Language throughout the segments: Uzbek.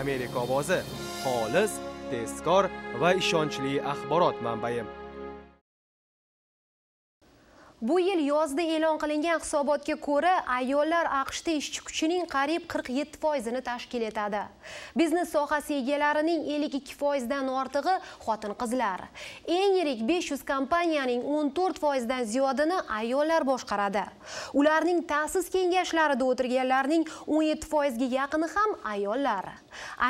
امریکا بازه خالص دستگار و ایشانچلی اخبارات منبعیم bu yil yozda e'lon qilingan hisobotga ko'ra ayollar aqshda ishchi kuchining qariyb 47 foizini tashkil etadi biznes sohasi egalarining 52%dan foizdan ortig'i xotin qizlar eng yirik 500 kompaniyaning 14 foizdan ziyodini ayollar boshqaradi ularning ta'sis kengashlarida o'tirganlarning 17 foizga yaqini ham ayollar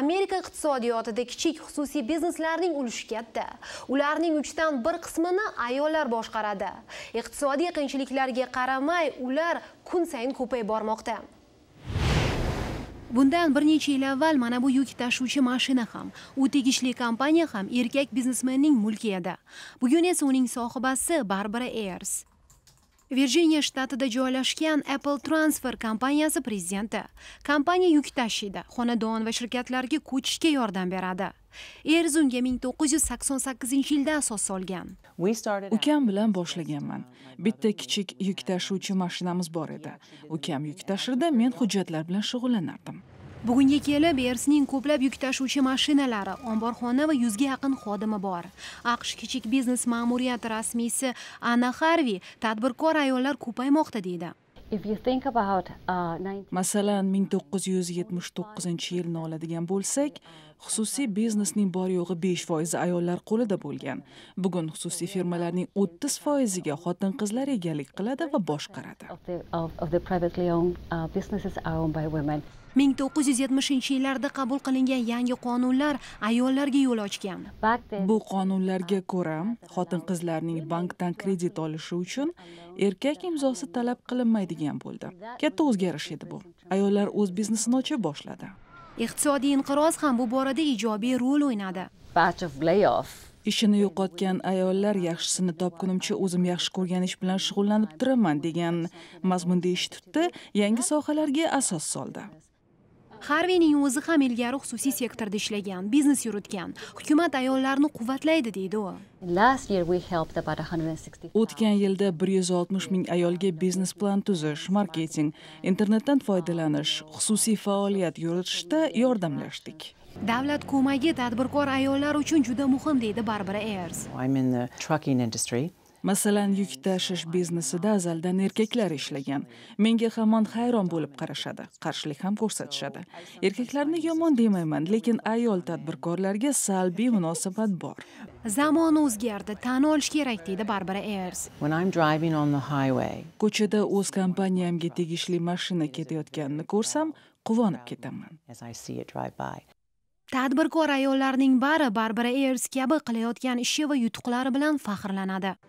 amerika iqtisodiyotida kichik xususiy bizneslarning ulushi katta ularning uchdan bir qismini ayollar boshqaradi iqtisodiy iqtisodiy qiyinchiliklarga qaramay ular kun sayin ko'payib bormoqda bundan bir necha yil avval mana bu yuk tashuvchi mashina ham u tegishli kompaniya ham erkak biznesmenning mulki edi bugun esa uning sohibasi barbara eyers virjiniya shtatida joylashgan apple transfer kompaniyasi prezidenti kompaniya yuk tashiydi xonadon va shirkatlarga ko'chishga yordam beradi erzunga 1988 yilda asos solgan ukam bilan boshlaganman bitta kichik yuk tashuvchi mashinamiz bor edi ukam yuk tashirdi men hujjatlar bilan shug'ullanardim bugunga kelib ersning ko'plab yuk tashuvchi mashinalari omborxona va yuzga yaqin xodimi bor aqsh kichik biznes ma'muriyati rasmiysi ana harvi tadbirkor ayollar ko'paymoqda deydi uh, masalan 1979 yilni oladigan bo'lsak xususiy biznesning bor yo'g'i 5 foizi ayollar qo'lida bo'lgan bugun xususiy firmalarning 30 foiziga xotin qizlar egalik qiladi va boshqaradi 1970 uh, yillarda qabul qilingan yangi qonunlar ayollarga yo'l ochgan bu qonunlarga ko'ra xotin qizlarning bankdan kredit olishi uchun erkak imzosi talab qilinmaydigan bo'ldi katta o'zgarish edi bu ayollar o'z biznesini ocha boshladi iqtisodiy inqiroz ham bu borada ijobiy rol o'ynadi ishini yo'qotgan ayollar yaxshisini topgunimcha o'zim yaxshi ko'rgan ish bilan shug'ullanib turaman degan mazmunda eshitibdi yangi sohalarga asos soldi harveyning o'zi ham ilgari xususiy sektorda ishlagan biznes yuritgan hukumat ayollarni quvvatlaydi deydi u o'tgan yilda bir yuz oltmish ming ayolga biznes plan tuzish marketing internetdan foydalanish xususiy faoliyat yuritishda yordamlashdik davlat ko'magi tadbirkor ayollar uchun juda muhim deydi barbara eyers masalan yuk tashish biznesida azaldan erkaklar ishlagan menga hamon hayron bo'lib qarashadi qarshilik ham ko'rsatishadi erkaklarni yomon demayman lekin ayol tadbirkorlarga salbiy munosabat bor zamon o'zgardi tan olish kerak deydi barbara highway ko'chada o'z kompaniyamga tegishli mashina ketayotganini ko'rsam quvonib ketaman tadbirkor ayollarning bari barbara eyers kabi qilayotgan ishi va yutuqlari bilan faxrlanadi